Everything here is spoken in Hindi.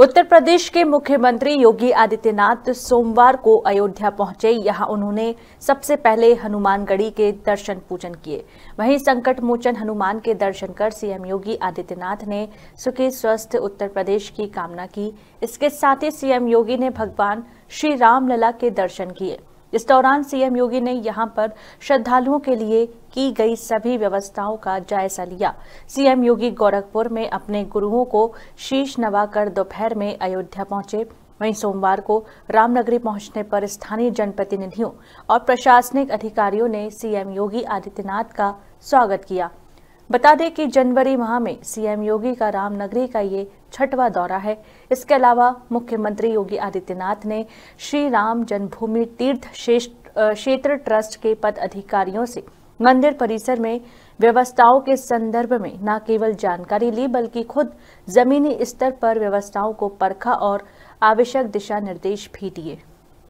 उत्तर प्रदेश के मुख्यमंत्री योगी आदित्यनाथ सोमवार को अयोध्या पहुंचे यहां उन्होंने सबसे पहले हनुमानगढ़ी के दर्शन पूजन किए वहीं संकट मोचन हनुमान के दर्शन कर सीएम योगी आदित्यनाथ ने सुखी स्वस्थ उत्तर प्रदेश की कामना की इसके साथ ही सीएम योगी ने भगवान श्री रामलला के दर्शन किए इस दौरान सीएम योगी ने यहां पर श्रद्धालुओं के लिए की गई सभी व्यवस्थाओं का जायजा लिया सीएम योगी गोरखपुर में अपने गुरुओं को शीश नवाकर दोपहर में अयोध्या पहुंचे वहीं सोमवार को रामनगरी पहुंचने पर स्थानीय जनप्रतिनिधियों और प्रशासनिक अधिकारियों ने सीएम योगी आदित्यनाथ का स्वागत किया बता दें कि जनवरी माह में सीएम योगी का रामनगरी का ये छठवा दौरा है इसके अलावा मुख्यमंत्री योगी आदित्यनाथ ने श्री राम जन्मभूमि तीर्थ क्षेत्र ट्रस्ट के पद अधिकारियों से मंदिर परिसर में व्यवस्थाओं के संदर्भ में न केवल जानकारी ली बल्कि खुद जमीनी स्तर पर व्यवस्थाओं को परखा और आवश्यक दिशा निर्देश भी दिए